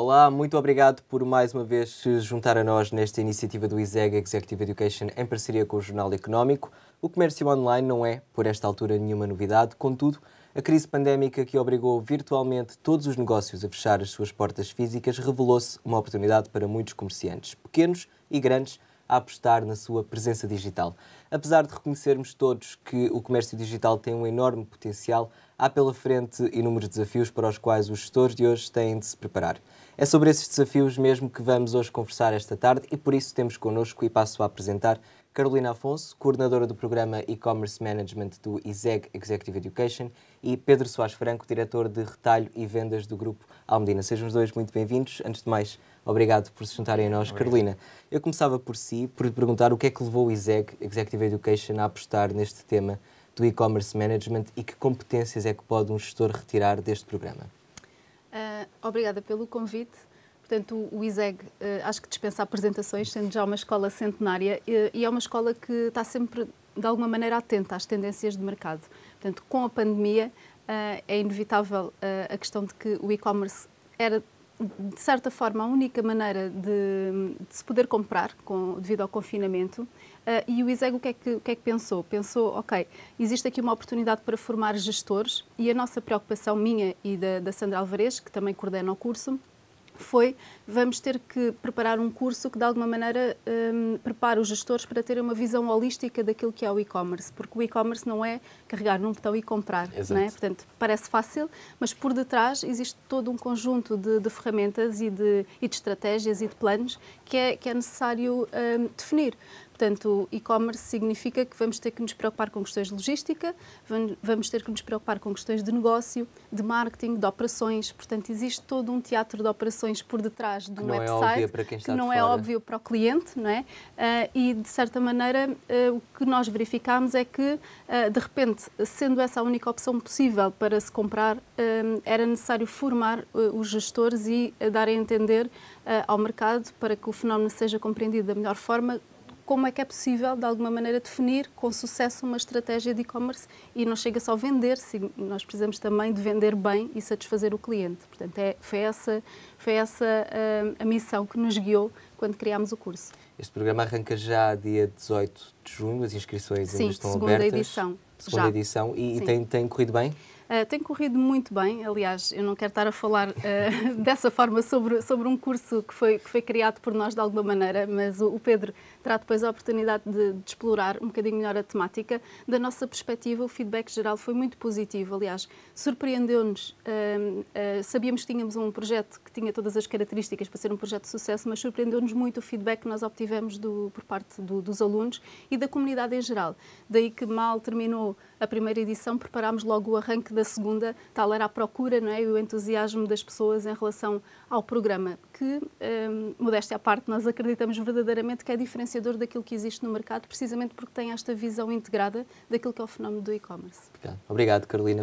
Olá, muito obrigado por mais uma vez se juntar a nós nesta iniciativa do ISEG Executive Education em parceria com o Jornal Económico. O comércio online não é, por esta altura, nenhuma novidade, contudo, a crise pandémica que obrigou virtualmente todos os negócios a fechar as suas portas físicas revelou-se uma oportunidade para muitos comerciantes, pequenos e grandes, a apostar na sua presença digital. Apesar de reconhecermos todos que o comércio digital tem um enorme potencial, há pela frente inúmeros desafios para os quais os gestores de hoje têm de se preparar. É sobre esses desafios mesmo que vamos hoje conversar esta tarde e por isso temos connosco e passo a apresentar Carolina Afonso, coordenadora do programa E-Commerce Management do ISEG Executive Education, e Pedro Soares Franco, diretor de retalho e vendas do grupo Almedina. Sejam os dois muito bem-vindos. Antes de mais, obrigado por se juntarem a nós. Obrigado. Carolina, eu começava por si, por lhe perguntar o que é que levou o ISEG Executive Education a apostar neste tema do e-commerce management e que competências é que pode um gestor retirar deste programa? Uh, obrigada pelo convite. Portanto, o ISEG eh, acho que dispensa apresentações, sendo já uma escola centenária eh, e é uma escola que está sempre, de alguma maneira, atenta às tendências de mercado. Portanto, com a pandemia, eh, é inevitável a questão de que o e-commerce era, de certa forma, a única maneira de, de se poder comprar com, devido ao confinamento. e o ISEG o que, é que, o que é que pensou? Pensou, ok, existe aqui uma oportunidade para formar gestores e a nossa preocupação, minha e da, da Sandra Alvarez, que também coordena o curso, foi vamos ter que preparar um curso que de alguma maneira um, prepara os gestores para terem uma visão holística daquilo que é o e-commerce, porque o e-commerce não é carregar num botão e comprar, é? Exato. portanto parece fácil, mas por detrás existe todo um conjunto de, de ferramentas e de, e de, estratégias e de planos que é, que é necessário um, definir. Portanto, o e-commerce significa que vamos ter que nos preocupar com questões de logística, vamos ter que nos preocupar com questões de negócio, de marketing, de operações. Portanto, existe todo um teatro de operações por detrás de um website é que não é óbvio para o cliente, não é? Uh, e, de certa maneira, uh, o que nós verificámos é que, uh, de repente, sendo essa a única opção possível para se comprar, era necessário formar os gestores e dar a entender ao mercado para que o fenómeno seja compreendido da melhor forma como é que é possível, de alguma maneira, definir com sucesso uma estratégia de e-commerce e não chega só a vender, nós precisamos também de vender bem e satisfazer o cliente. Portanto, é, foi essa, foi essa a, ah, a missão que nos guiou quando criámos o curso. Este programa arranca já dia 18 de junho, as inscrições Sim, ainda estão abertas. segunda edição. Segunda já. edição. E, e tem, tem corrido bem? Eh, tem corrido muito bem, aliás, eu não quero estar a falar uh, dessa forma sobre, sobre um curso que foi, que foi criado por nós de alguma maneira, mas o, o Pedro terá depois a oportunidade de, de, explorar um bocadinho melhor a temática. Da nossa perspectiva, o feedback geral foi muito positivo, aliás, surpreendeu-nos. Uh, sabíamos que tínhamos um projeto que tinha todas as características para ser um projeto de sucesso, mas surpreendeu-nos muito o feedback que nós obtivemos do, por parte do, dos alunos e da comunidade em geral. Daí que mal terminou a primeira edição, preparámos logo o arranque da segunda, tal era a procura não é? e o entusiasmo das pessoas em relação ao programa, que, um, modéstia à parte, nós acreditamos verdadeiramente que é diferenciador daquilo que existe no mercado, precisamente porque tem esta visão integrada daquilo que é o fenómeno do e-commerce. Obrigado, Carolina.